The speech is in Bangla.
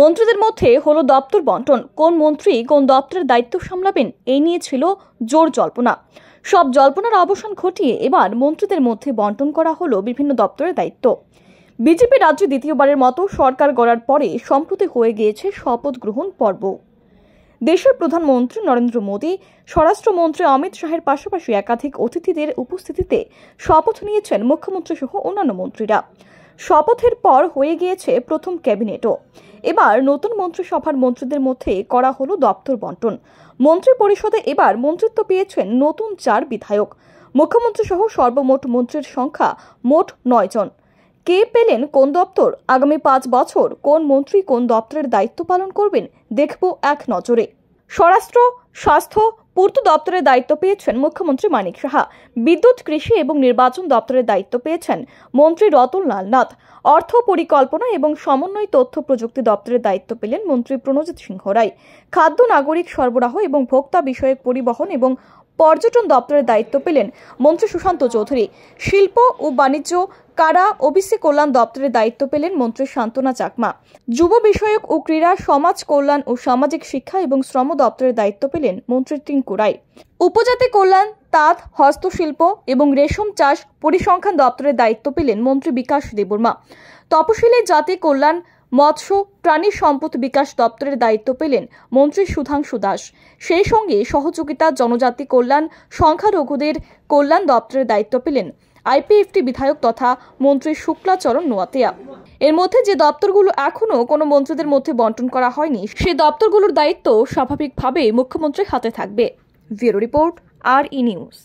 মন্ত্রীদের মধ্যে হলো দপ্তর বন্টন কোন মন্ত্রী কোন দপ্তরের দায়িত্ব সামলাবেন এই নিয়ে ছিল জোর জল্পনা সব জল্পনার অবসান ঘটিয়ে এবার মন্ত্রীদের মধ্যে বন্টন করা হলো বিভিন্ন দপ্তরের দায়িত্ব বিজেপি রাজ্যে দ্বিতীয়বারের মতো সরকার গড়ার পরে সম্প্রতি হয়ে গিয়েছে শপথ গ্রহণ পর্ব দেশের প্রধানমন্ত্রী নরেন্দ্র মোদী স্বরাষ্ট্রমন্ত্রী অমিত শাহের পাশাপাশি একাধিক অতিথিদের উপস্থিতিতে শপথ নিয়েছেন মুখ্যমন্ত্রী সহ অন্যান্য মন্ত্রীরা শপথের পর হয়ে গিয়েছে প্রথম ক্যাবিনেটও এবার নতুন মন্ত্রিসভার মন্ত্রীদের মধ্যে করা হলো দপ্তর বন্টন মন্ত্রী পরিষদে এবার মন্ত্রিত্ব পেয়েছেন নতুন চার বিধায়ক মুখ্যমন্ত্রী সহ সর্বমোট মন্ত্রীর সংখ্যা মোট নয় জন কে পেলেন কোন দপ্তর আগামী পাঁচ বছর কোন মন্ত্রী কোন দপ্তরের দায়িত্ব পালন করবেন দেখব এক নজরে স্বরাষ্ট্র স্বাস্থ্য পূর্ত দপ্তরের দায়িত্ব পেয়েছেন মুখ্যমন্ত্রী মানিক সাহা বিদ্যুৎ কৃষি এবং নির্বাচন দপ্তরের দায়িত্ব পেয়েছেন মন্ত্রী রতনলাল নাথ অর্থ পরিকল্পনা এবং সমন্বয় তথ্য প্রযুক্তি দপ্তরের দায়িত্ব পেলেন মন্ত্রী প্রণজিৎ সিংহ রায় খাদ্য নাগরিক সরবরাহ এবং ভোক্তা বিষয়ক পরিবহন এবং পর্যটন দপ্তরের দায়িত্ব পেলেন মন্ত্রী সুশান্ত চৌধুরী শিল্প ও বাণিজ্য কারা ওবিসি কল্যাণ দপ্তরের দায়িত্ব পেলেন মন্ত্রী শান্তনা চাকমা যুব বিষয়ক ও ক্রীড়া সমাজ কল্যাণ ও সামাজিক শিক্ষা এবং শ্রম দপ্তরের দায়িত্ব পেলেন মন্ত্রী টিঙ্কু রায় উপজাতি কল্যাণ তাঁত হস্তশিল্প এবং রেশম চাষ পরিসংখ্যান দপ্তরের দায়িত্ব পেলেন মন্ত্রী বিকাশ দেববর্মা তপশিলি জাতি কল্যাণ মৎস্য প্রাণী সম্পদ বিকাশ দপ্তরের দায়িত্ব পেলেন মন্ত্রী সুধাংশু দাস সেই সঙ্গে সহযোগিতা জনজাতি কল্যাণ সংখ্যালঘুদের কল্যাণ দপ্তরের দায়িত্ব পেলেন আইপিএফটি বিধায়ক তথা মন্ত্রী শুক্লাচরণ নোয়াতিয়া এর মধ্যে যে দপ্তরগুলো এখনও কোনো মন্ত্রীদের মধ্যে বন্টন করা হয়নি সে দপ্তরগুলোর দায়িত্ব স্বাভাবিকভাবে মুখ্যমন্ত্রীর হাতে থাকবে ব্যুরো রিপোর্ট আর ই নিউজ